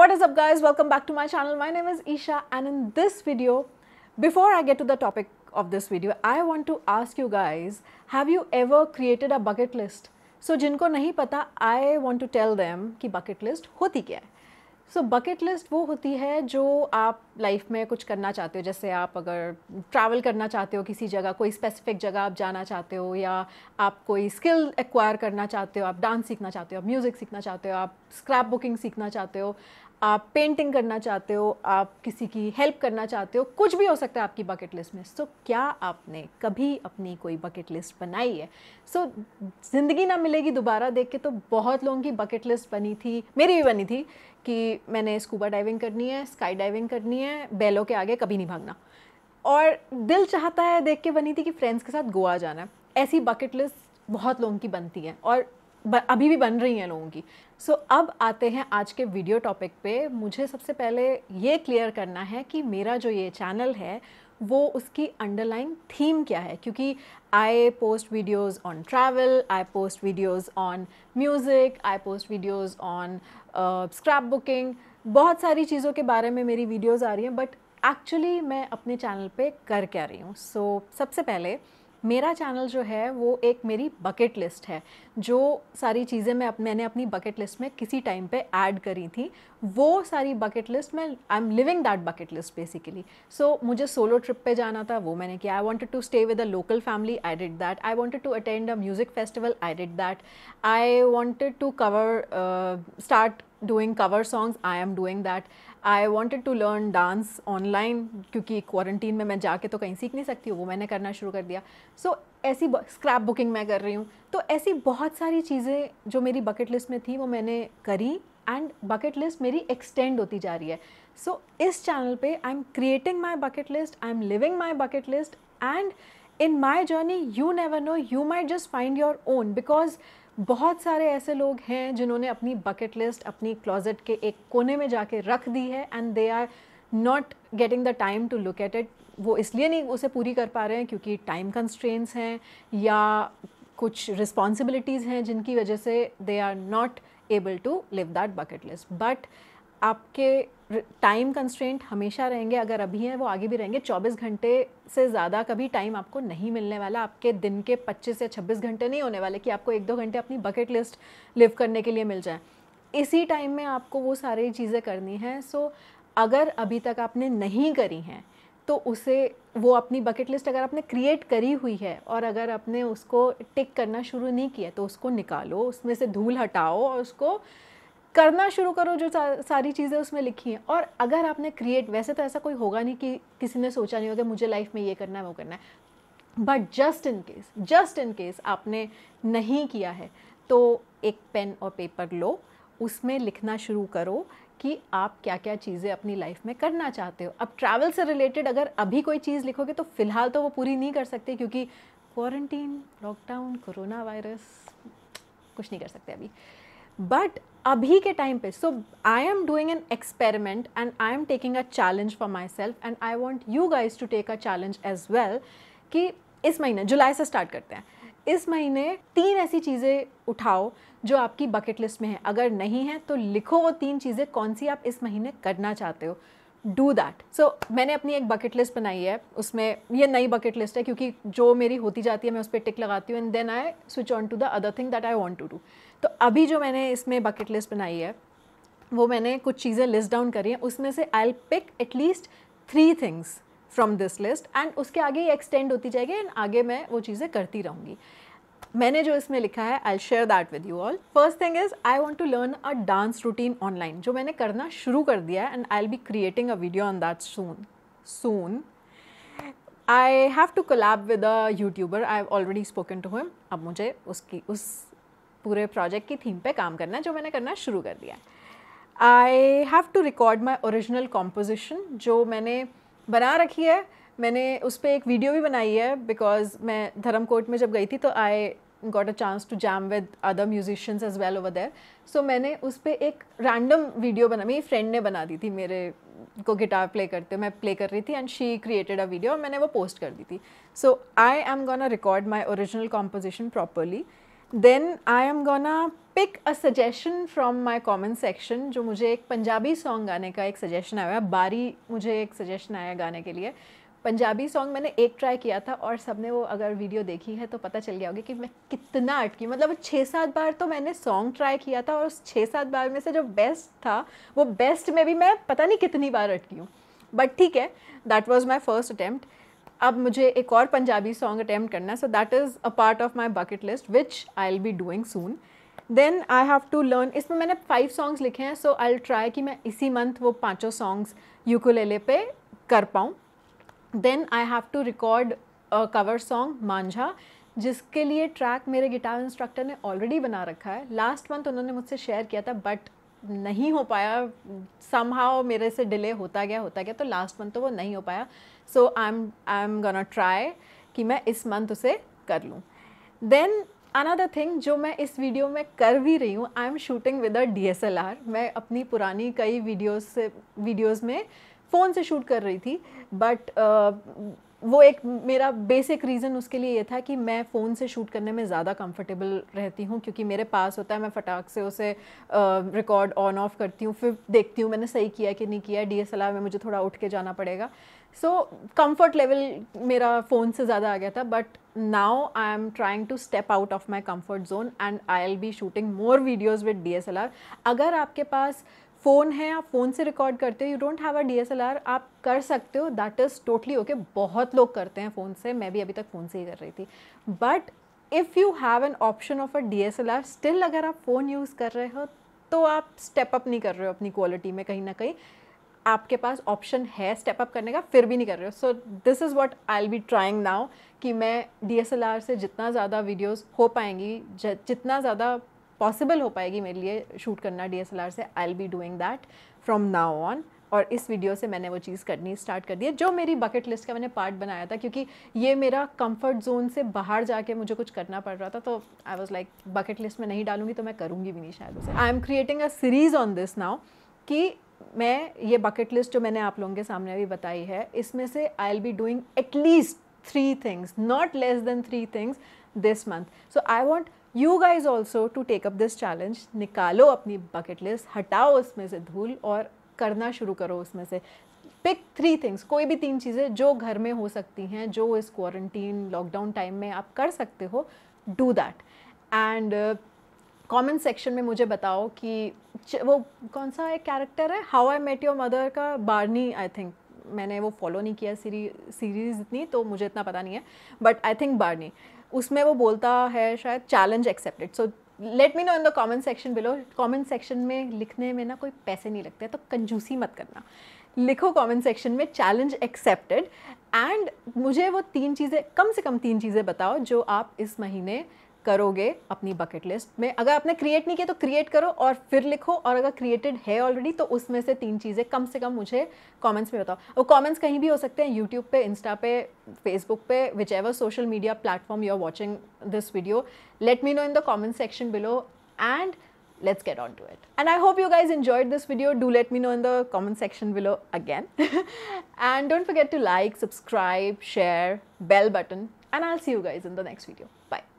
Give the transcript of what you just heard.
What is up guys, welcome back to my channel. My name is Isha and in this video, before I get to the topic of this video, I want to ask you guys, have you ever created a bucket list? So jinko nahi pata I want to tell them ki bucket list hoti kya hai so bucket list वो होती है जो आप life में कुछ करना चाहते हो जैसे आप अगर ट्रैवल करना चाहते हो किसी जगह कोई स्पेसिफिक जगह आप जाना चाहते हो या आप कोई स्किल एक्वायर करना चाहते हो आप डांस सीखना चाहते हो आप म्यूज़िक सीखना चाहते हो आप स्क्रैप बुकिंग सीखना चाहते हो आप पेंटिंग करना चाहते हो आप किसी की हेल्प करना चाहते हो कुछ भी हो सकता है आपकी बकेट लिस्ट में सो so, क्या आपने कभी अपनी कोई बकेट लिस्ट बनाई है सो so, ज़िंदगी ना मिलेगी दोबारा देख के तो बहुत लोगों की बकेट लिस्ट बनी थी मेरी भी बनी थी कि मैंने स्कूबा डाइविंग करनी है स्काई डाइविंग करनी है बैलों के आगे कभी नहीं भागना और दिल चाहता है देख के बनी थी कि फ्रेंड्स के साथ गोवा जाना है ऐसी बकेट लिस्ट बहुत लोगों की बनती है और अभी भी बन रही हैं लोगों की सो so, अब आते हैं आज के वीडियो टॉपिक पे मुझे सबसे पहले ये क्लियर करना है कि मेरा जो ये चैनल है वो उसकी अंडरलाइन थीम क्या है क्योंकि I post videos on travel I post videos on music I post videos on scrapbooking बहुत सारी चीज़ों के बारे में मेरी वीडियोस आ रही हैं बट एक्चुअली मैं अपने चैनल पे कर क्या रही हूँ सो so, सबसे पहले मेरा चैनल जो है वो एक मेरी बकेट लिस्ट है जो सारी चीज़ें मैं मैंने अपनी बकेट लिस्ट में किसी टाइम पे ऐड करी थी वो सारी बकेट लिस्ट मैं I am living that bucket list basically so मुझे सोलो ट्रिप पे जाना था वो मैंने किया I wanted to stay with a local family I did that I wanted to attend a music festival I did that I wanted to cover start doing cover songs I am doing that I wanted to learn dance online क्योंकि quarantine में मैं जाके तो कहीं सीख नहीं सकती वो मैंने करना शुरू कर दिया सो so, ऐसी स्क्रैप बुकिंग मैं कर रही हूँ तो ऐसी बहुत सारी चीज़ें जो मेरी बकेट लिस्ट में थी वो मैंने करी एंड बकेट लिस्ट मेरी एक्सटेंड होती जा रही है सो so, इस चैनल पे I am creating my bucket list I am living my bucket list and in my journey you never know you might just find your own because बहुत सारे ऐसे लोग हैं जिन्होंने अपनी बकेट लिस्ट अपनी क्लोजेट के एक कोने में जाके रख दी है and they are not getting the time to look at it वो इसलिए नहीं उसे पूरी कर पा रहे हैं क्योंकि टाइम कंस्ट्रेंस हैं या कुछ रिस्पॉन्सिबिलिटीज़ हैं जिनकी वजह से they are not able to live that bucket list but आपके टाइम कंस्ट्रेंट हमेशा रहेंगे अगर अभी हैं वो आगे भी रहेंगे 24 घंटे से ज़्यादा कभी टाइम आपको नहीं मिलने वाला आपके दिन के 25 या 26 घंटे नहीं होने वाले कि आपको एक दो घंटे अपनी बकेट लिस्ट लिव करने के लिए मिल जाए इसी टाइम में आपको वो सारी चीज़ें करनी हैं सो so, अगर अभी तक आपने नहीं करी हैं तो उसे वो अपनी बकेट लिस्ट अगर आपने क्रिएट करी हुई है और अगर आपने उसको टिक करना शुरू नहीं किया तो उसको निकालो उसमें से धूल हटाओ और उसको करना शुरू करो जो सारी चीज़ें उसमें लिखी हैं और अगर आपने क्रिएट वैसे तो ऐसा कोई होगा नहीं कि किसी ने सोचा नहीं होगा मुझे लाइफ में ये करना है वो करना है but just in case just in case आपने नहीं किया है तो एक पेन और पेपर लो उसमें लिखना शुरू करो कि आप क्या क्या चीज़ें अपनी लाइफ में करना चाहते हो अब ट्रैवल से रिलेटेड अगर अभी कोई चीज़ लिखोगे तो फिलहाल तो वो पूरी नहीं कर सकते क्योंकि क्वारंटीन लॉकडाउन कोरोना वायरस कुछ नहीं कर सकते अभी बट अभी के टाइम पे so I am doing an experiment and I am taking a challenge for my self and I want you guys to take a challenge as well कि इस महीने जुलाई से स्टार्ट करते हैं इस महीने तीन ऐसी चीज़ें उठाओ जो आपकी बकेट लिस्ट में है अगर नहीं है तो लिखो वो तीन चीज़ें कौन सी आप इस महीने करना चाहते हो डू दैट सो मैंने अपनी एक बकेट लिस्ट बनाई है उसमें ये नई बकेट लिस्ट है क्योंकि जो मेरी होती जाती है मैं उस पर टिक लगाती हूँ and then I switch on to the other thing that I want to do तो अभी जो मैंने इसमें बकेट लिस्ट बनाई है वो मैंने कुछ चीज़ें लिस्ट डाउन करी हैं उसमें से I pick at least three things from this list and उसके आगे ये एक्सटेंड होती जाएगी एंड आगे मैं वो चीज़ें करती रहूँगी मैंने जो इसमें लिखा है I share that with you all first thing is I want to learn a dance routine online जो मैंने करना शुरू कर दिया है and I'll be creating a video on that soon soon I have to collab with a YouTuber I have already spoken to him अब मुझे उसकी उस पूरे प्रोजेक्ट की थीम पे काम करना है जो मैंने करना शुरू कर दिया है I have to record my original composition जो मैंने बना रखी है मैंने उस पर एक वीडियो भी बनाई है बिकॉज मैं धर्मकोट में जब गई थी तो I got a chance to jam with other musicians as well over there so मैंने उस पर एक रैंडम वीडियो बना मेरी फ्रेंड ने बना दी थी मेरे को गिटार प्ले करते मैं प्ले कर रही थी and she created a video और मैंने वो पोस्ट कर दी थी so I am gonna record my original composition properly then I am gonna pick a suggestion from my comment section जो मुझे एक पंजाबी सॉन्ग गाने का एक सजेशन आया बारी मुझे एक सजेशन आया गाने के लिए पंजाबी सॉन्ग मैंने एक ट्राई किया था और सबने वो अगर वीडियो देखी है तो पता चल गया होगा कि मैं कितना अटकी मतलब छः सात बार तो मैंने सॉन्ग ट्राई किया था और उस छः सात बार में से जो बेस्ट था वो बेस्ट में भी मैं पता नहीं कितनी बार अटकी हूँ बट ठीक है that was my first attempt अब मुझे एक और पंजाबी सॉन्ग अटैम्प्ट करना है so that is a part of my bucket list which I will be doing soon then I have to learn इसमें मैंने फाइव सॉन्ग्स लिखे हैं सो आई ट्राई कि मैं इसी मंथ वो पाँचों सॉन्ग्स यूकोलेले पे कर पाऊँ then I have to record cover song Maanja जिसके लिए ट्रैक मेरे गिटार इंस्ट्रक्टर ने ऑलरेडी बना रखा है लास्ट मंथ उन्होंने मुझसे शेयर किया था बट नहीं हो पाया समहाओ मेरे से डिले होता गया होता गया तो लास्ट मंथ तो वो नहीं हो पाया so I am I am gonna try कि मैं इस मंथ उसे कर लूँ देन अनदर थिंग जो मैं इस वीडियो में कर भी रही हूँ I am shooting with a D मैं अपनी पुरानी कई वीडियोज़ से वीडियोज़ में फ़ोन से शूट कर रही थी बट वो एक मेरा बेसिक रीज़न उसके लिए ये था कि मैं फ़ोन से शूट करने में ज़्यादा कंफर्टेबल रहती हूँ क्योंकि मेरे पास होता है मैं फटाक से उसे रिकॉर्ड ऑन ऑफ करती हूँ फिर देखती हूँ मैंने सही किया कि नहीं किया डी में मुझे थोड़ा उठ के जाना पड़ेगा सो कंफर्ट लेवल मेरा फ़ोन से ज़्यादा आ गया था but now I am trying to step out of my comfort zone and I'll be shooting more videos with D अगर आपके पास फ़ोन है आप फ़ोन से रिकॉर्ड करते हो you don't have a D आप कर सकते हो दैट इज़ टोटली ओके बहुत लोग करते हैं फ़ोन से मैं भी अभी तक फ़ोन से ही कर रही थी but if you have an option of a D still अगर आप फ़ोन यूज़ कर रहे हो तो आप स्टेप अप नहीं कर रहे हो अपनी क्वालिटी में कहीं ना कहीं आपके पास ऑप्शन है स्टेप अप करने का फिर भी नहीं कर रहे हो so this is what I'll be trying now कि मैं डी से जितना ज़्यादा वीडियोज़ हो पाएंगी जितना ज़्यादा पॉसिबल हो पाएगी मेरे लिए शूट करना डी से I'll be doing that from now on और इस वीडियो से मैंने वो चीज़ करनी स्टार्ट कर दी है जो मेरी बकेट लिस्ट का मैंने पार्ट बनाया था क्योंकि ये मेरा कंफर्ट जोन से बाहर जाके मुझे कुछ करना पड़ रहा था तो I was like bucket list में नहीं डालूंगी तो मैं करूँगी भी नहीं शायद उसे I am creating a series on this now कि मैं ये बकेट लिस्ट जो मैंने आप लोगों के सामने अभी बताई है इसमें से I'll be doing at least three things, not less than three things this month. So I want you guys also to take up this challenge. निकालो अपनी bucket list, हटाओ उसमें से धूल और करना शुरू करो उसमें से पिक थ्री थिंग्स कोई भी तीन चीज़ें जो घर में हो सकती हैं जो इस क्वारंटीन लॉकडाउन टाइम में आप कर सकते हो do that and comment section में मुझे बताओ कि वो कौन सा एक कैरेक्टर है How I Met Your Mother का बार्नी आई थिंक मैंने वो फॉलो नहीं किया सीरीज़ इतनी तो मुझे इतना पता नहीं है बट आई थिंक बारनी उसमें वो बोलता है शायद challenge accepted so let me know in the comment section below comment section में लिखने में ना कोई पैसे नहीं लगते तो कंजूसी मत करना लिखो कमेंट सेक्शन में चैलेंज एक्सेप्टेड एंड मुझे वो तीन चीज़ें कम से कम तीन चीज़ें बताओ जो आप इस महीने करोगे अपनी बकेट लिस्ट में अगर आपने क्रिएट नहीं किया तो क्रिएट करो और फिर लिखो और अगर क्रिएटेड है ऑलरेडी तो उसमें से तीन चीज़ें कम से कम मुझे कमेंट्स में बताओ वो कमेंट्स कहीं भी हो सकते हैं यूट्यूब पे इंस्टा पे फेसबुक पे whichever social media platform you are watching this video let me know in the comment section below and let's get on to it and I hope you guys enjoyed this video do let me know in the comment section below again and don't forget to like subscribe share bell button and I see you guys in the next video bye